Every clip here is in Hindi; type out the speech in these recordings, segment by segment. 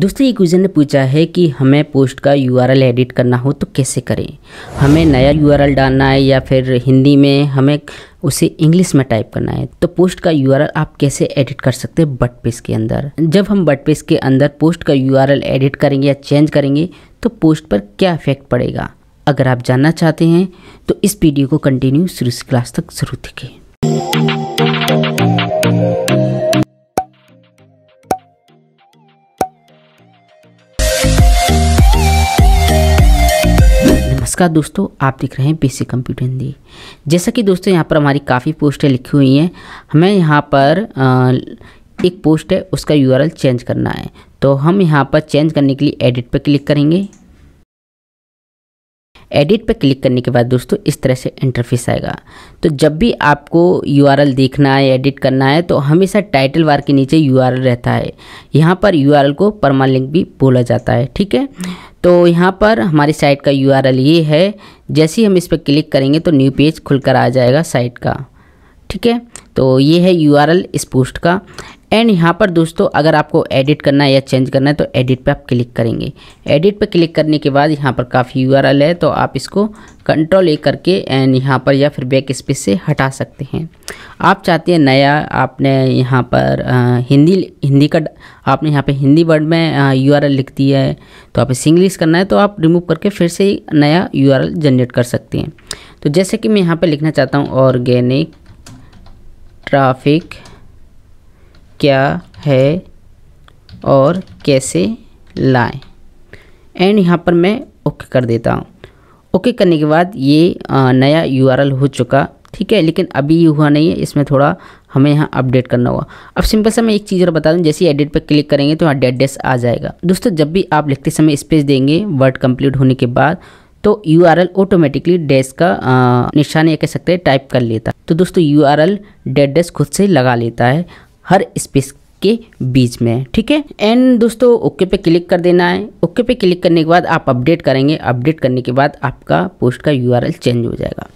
दूसरे यूजर ने पूछा है कि हमें पोस्ट का यूआरएल एडिट करना हो तो कैसे करें हमें नया यूआरएल डालना है या फिर हिंदी में हमें उसे इंग्लिश में टाइप करना है तो पोस्ट का यू आप कैसे एडिट कर सकते हैं बट पेज के अंदर जब हम बट पेज के अंदर पोस्ट का यू एडिट करेंगे या चेंज करेंगे तो पोस्ट पर क्या इफेक्ट पड़ेगा अगर आप जानना चाहते हैं तो इस वीडियो को कंटिन्यू शुरू से क्लास तक जरूर देखें नमस्कार दोस्तों आप देख रहे हैं बेसिक कंप्यूटर हिंदी जैसा कि दोस्तों यहाँ पर हमारी काफ़ी पोस्टें लिखी हुई हैं हमें यहाँ पर एक पोस्ट है उसका यूआरएल चेंज करना है तो हम यहाँ पर चेंज करने के लिए एडिट पर क्लिक करेंगे एडिट पर क्लिक करने के बाद दोस्तों इस तरह से इंटरफेस आएगा तो जब भी आपको यू देखना है एडिट करना है तो हमेशा टाइटल बार के नीचे यू रहता है यहाँ पर यू को परमालिंक भी बोला जाता है ठीक है तो यहाँ पर हमारी साइट का यू ये है जैसे ही हम इस पर क्लिक करेंगे तो न्यू पेज खुलकर आ जाएगा साइट का ठीक है तो ये है यू इस पोस्ट का एंड यहाँ पर दोस्तों अगर आपको एडिट करना है या चेंज करना है तो एडिट पे आप क्लिक करेंगे एडिट पे क्लिक करने के बाद यहाँ पर काफ़ी यू है तो आप इसको कंट्रोल ए करके एंड यहाँ पर या फिर बैक स्पेस से हटा सकते हैं आप चाहते हैं नया आपने यहाँ पर आ, हिंदी हिंदी का आपने यहाँ पे हिंदी वर्ड में यू लिख दिया है तो आप इसे इंग्लिश करना है तो आप रिमूव करके फिर से नया यू जनरेट कर सकते हैं तो जैसे कि मैं यहाँ पर लिखना चाहता हूँ ऑर्गेनिक ट्राफिक क्या है और कैसे लाएं एंड यहाँ पर मैं ओके कर देता हूँ ओके करने के बाद ये नया यू हो चुका ठीक है लेकिन अभी ये हुआ नहीं है इसमें थोड़ा हमें यहाँ अपडेट करना होगा अब सिंपल सा मैं एक चीज़ और बता दूँ जैसे एडिट पर क्लिक करेंगे तो यहाँ डेड डेस्क आ जाएगा दोस्तों जब भी आप लिखते समय स्पेस देंगे वर्ड कंप्लीट होने के बाद तो U R L automatically desk का निशान ये कह सकते हैं टाइप कर लेता है तो दोस्तों U R L dead desk खुद से लगा लेता है हर स्पेस के बीच में ठीक है एंड दोस्तों ओके पे क्लिक कर देना है ओके पे क्लिक करने के बाद आप अपडेट करेंगे अपडेट करने के बाद आपका पोस्ट का यू चेंज हो जाएगा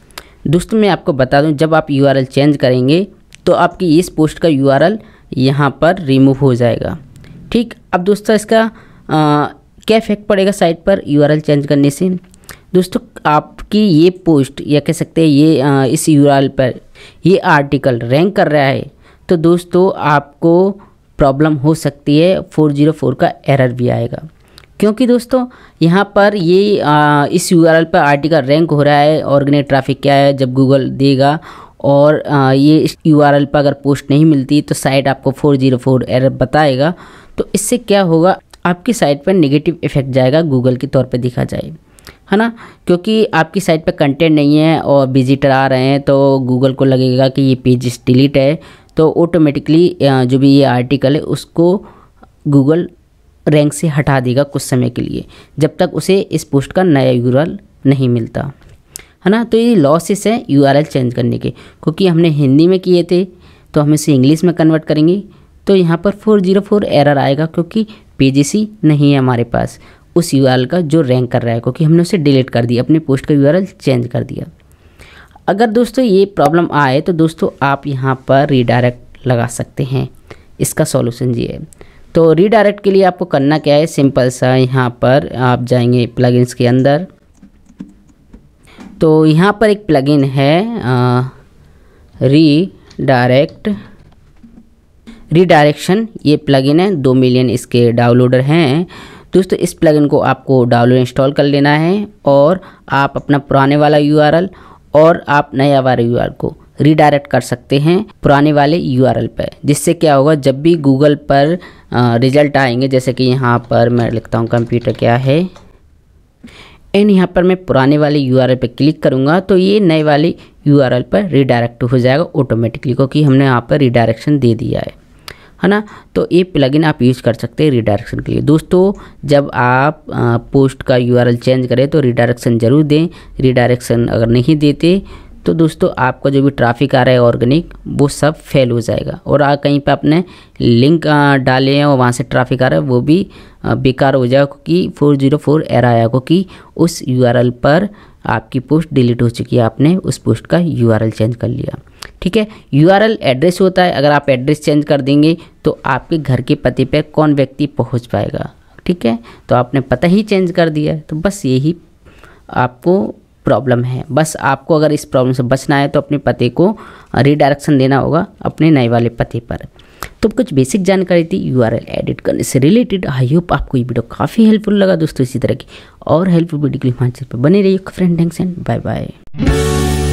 दोस्तों मैं आपको बता दूँ जब आप यू चेंज करेंगे तो आपकी इस पोस्ट का यू आर यहाँ पर रिमूव हो जाएगा ठीक अब दोस्तों इसका क्या इफेक्ट पड़ेगा साइट पर यू चेंज करने से दोस्तों आपकी ये पोस्ट या कह सकते हैं ये आ, इस यू पर ये आर्टिकल रैंक कर रहा है तो दोस्तों आपको प्रॉब्लम हो सकती है 404 का एरर भी आएगा क्योंकि दोस्तों यहाँ पर ये आ, इस यू पर आर्टिकल रैंक हो रहा है ऑर्गेनिक ट्रैफिक क्या है जब गूगल देगा और आ, ये इस यू पर अगर पोस्ट नहीं मिलती तो साइट आपको 404 एरर बताएगा तो इससे क्या होगा आपकी साइट पर नेगेटिव इफेक्ट जाएगा गूगल के तौर पर देखा जाए है ना क्योंकि आपकी साइट पर कंटेंट नहीं है और विजिटर आ रहे हैं तो गूगल को लगेगा कि ये पेज डिलीट है तो ऑटोमेटिकली जो भी ये आर्टिकल है उसको गूगल रैंक से हटा देगा कुछ समय के लिए जब तक उसे इस पोस्ट का नया यू नहीं मिलता है ना तो ये लॉसेस हैं यू चेंज करने के क्योंकि हमने हिंदी में किए थे तो हम इसे इंग्लिश में कन्वर्ट करेंगे तो यहाँ पर फोर जीरो फोर एरर आएगा क्योंकि पी नहीं है हमारे पास उस यू का जो रैंक कर रहा है क्योंकि हमने उसे डिलीट कर दिया अपने पोस्ट का यू चेंज कर दिया अगर दोस्तों ये प्रॉब्लम आए तो दोस्तों आप यहाँ पर रीडायरेक्ट लगा सकते हैं इसका सॉल्यूशन ये है तो रीडायरेक्ट के लिए आपको करना क्या है सिंपल सा यहाँ पर आप जाएंगे प्लगइन्स के अंदर तो यहाँ पर एक प्लगइन है री डायरेक्ट रीडायरेक्शन ये प्लगइन है दो मिलियन इसके डाउनलोडर हैं दोस्तों इस प्लगइन को आपको डाउनलोड इंस्टॉल कर लेना है और आप अपना पुराने वाला यूआरएल और आप नया वाले यू को रिडायरेक्ट कर सकते हैं पुराने वाले यू पर जिससे क्या होगा जब भी गूगल पर रिजल्ट आएंगे जैसे कि यहाँ पर मैं लिखता हूँ कंप्यूटर क्या है एंड यहाँ पर मैं पुराने वाले यू आर पर क्लिक करूँगा तो ये नए वाले यू पर रिडायरेक्ट हो जाएगा ऑटोमेटिकली क्योंकि हमने यहाँ पर रिडायरेक्शन दे दिया है है ना तो ये प्लगइन आप यूज़ कर सकते हैं रिडायरेक्शन के लिए दोस्तों जब आप पोस्ट का यूआरएल चेंज करें तो रिडायरेक्शन ज़रूर दें रिडायरेक्शन अगर नहीं देते तो दोस्तों आपका जो भी ट्रैफिक आ रहा है ऑर्गेनिक वो सब फेल हो जाएगा और आ कहीं पे आपने लिंक डाले हैं और वहाँ से ट्रैफिक आ रहा है वो भी बेकार हो जाएगा क्योंकि फोर जीरो फोर एर आया क्योंकि उस यू पर आपकी पोस्ट डिलीट हो चुकी है आपने उस पोस्ट का यू चेंज कर लिया ठीक है यू एड्रेस होता है अगर आप एड्रेस चेंज कर देंगे तो आपके घर के पते पर कौन व्यक्ति पहुँच पाएगा ठीक है तो आपने पता ही चेंज कर दिया है तो बस यही आपको प्रॉब्लम है बस आपको अगर इस प्रॉब्लम से बचना है तो अपने पते को रिडायरेक्शन देना होगा अपने नए वाले पते पर तो कुछ बेसिक जानकारी थी यू एडिट करने से रिलेटेड आई होप आपको ये वीडियो काफ़ी हेल्पफुल लगा दोस्तों इसी तरह की और हेल्पफुल वीडियो के लिए हमारे चैनल पर बने रहिए friend thanks and bye bye